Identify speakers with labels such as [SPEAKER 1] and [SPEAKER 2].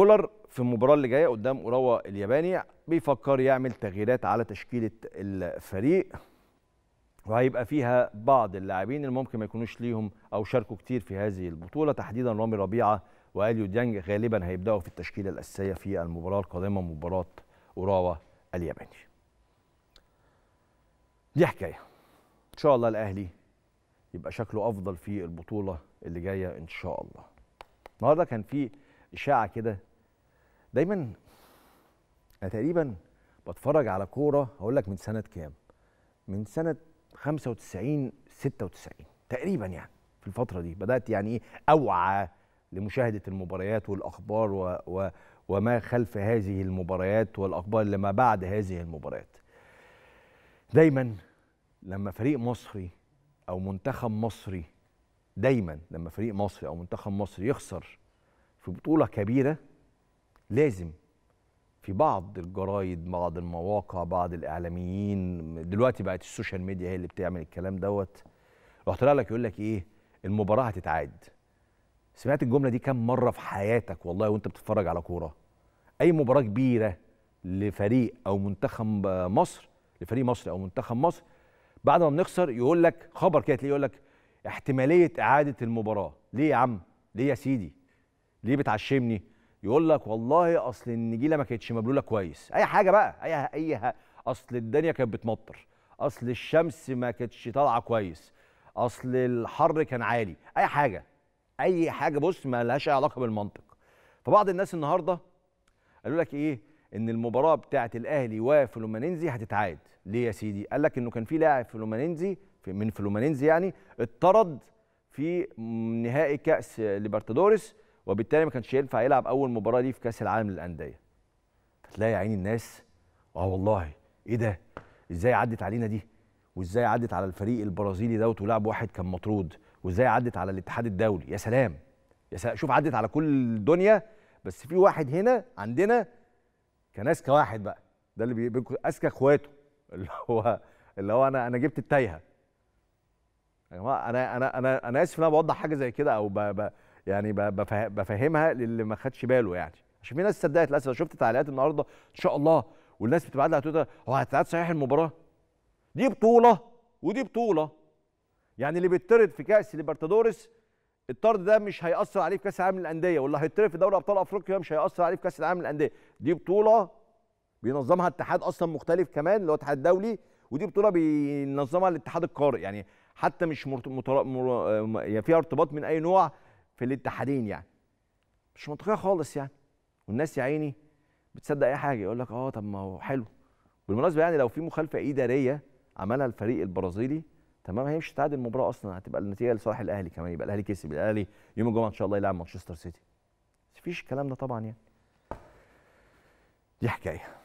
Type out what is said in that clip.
[SPEAKER 1] كولر في المباراه اللي جايه قدام اوراوا الياباني بيفكر يعمل تغييرات على تشكيله الفريق وهيبقى فيها بعض اللاعبين اللي ممكن ما يكونوش ليهم او شاركوا كتير في هذه البطوله تحديدا رامي ربيعه واليو ديانج غالبا هيبداوا في التشكيله الاساسيه في المباراه القادمه مباراه اوراوا الياباني. دي حكايه. ان شاء الله الاهلي يبقى شكله افضل في البطوله اللي جايه ان شاء الله. النهارده كان في اشاعه كده دايما انا تقريبا بتفرج على كوره هقول لك من سنه كام من سنه 95 96 تقريبا يعني في الفتره دي بدات يعني ايه اوعى لمشاهده المباريات والاخبار و... و... وما خلف هذه المباريات والاخبار اللي ما بعد هذه المباريات دايما لما فريق مصري او منتخب مصري دايما لما فريق مصري او منتخب مصري يخسر في بطوله كبيره لازم في بعض الجرايد بعض المواقع بعض الاعلاميين دلوقتي بقت السوشيال ميديا هي اللي بتعمل الكلام دوت لو طلع لك يقول لك ايه المباراه هتتعاد سمعت الجمله دي كم مره في حياتك والله وانت بتتفرج على كوره اي مباراه كبيره لفريق او منتخب مصر لفريق مصر او منتخب مصر بعد ما بنخسر يقول لك خبر كده يقول لك احتماليه اعاده المباراه ليه يا عم ليه يا سيدي ليه بتعشمني يقول لك والله اصل النجيله ما كانتش مبلوله كويس اي حاجه بقى اي اي اصل الدنيا كانت بتمطر اصل الشمس ما كانتش طالعه كويس اصل الحر كان عالي اي حاجه اي حاجه بص ما لهاش اي علاقه بالمنطق فبعض الناس النهارده قالوا لك ايه ان المباراه بتاعه الاهلي وفلومينينزي هتتعاد ليه يا سيدي قال لك انه كان في لاعب فلومينينزي من فلومينينزي يعني اتطرد في نهائي كاس ليبرتادوريس وبالتالي ما كانش ينفع يلعب اول مباراه ليه في كاس العالم للانديه فتلاقي عيني الناس اه والله ايه ده ازاي عدت علينا دي وازاي عدت على الفريق البرازيلي دوت ولعب واحد كان مطرود وازاي عدت على الاتحاد الدولي يا سلام يا سلام شوف عدت على كل الدنيا بس في واحد هنا عندنا كان اذكى واحد بقى ده اللي بينكم اذكى اخواته اللي هو اللي هو انا انا جبت التايهه يا جماعه انا انا انا انا اسف ان انا بوضح حاجه زي كده او ب... ب... يعني بفهمها للي ما خدش باله يعني عشان في ناس صدقت للاسف شفت تعليقات النهارده ان شاء الله والناس بتبعت لي على تويتر هو هتتعاد صحيح المباراه دي بطوله ودي بطوله يعني اللي بيطرد في كاس ليبرتادوريس الطرد ده مش هيأثر عليه في كاس العالم للانديه واللي هيطرد في دوري ابطال افريقيا مش هيأثر عليه في كاس العالم للانديه دي بطوله بينظمها اتحاد اصلا مختلف كمان اللي هو الاتحاد الدولي ودي بطوله بينظمها الاتحاد القارئ يعني حتى مش مرت... متر... مر... يعني فيها ارتباط من اي نوع في الاتحادين يعني مش منطقيه خالص يعني والناس يا عيني بتصدق اي حاجه يقول لك اه طب ما هو حلو بالمناسبه يعني لو في مخالفه اداريه عملها الفريق البرازيلي تمام هي مش هتعادل المباراه اصلا هتبقى النتيجه لصالح الاهلي كمان يبقى الاهلي كسب الاهلي يوم الجمعه ان شاء الله يلعب مانشستر سيتي مفيش الكلام ده طبعا يعني دي حكايه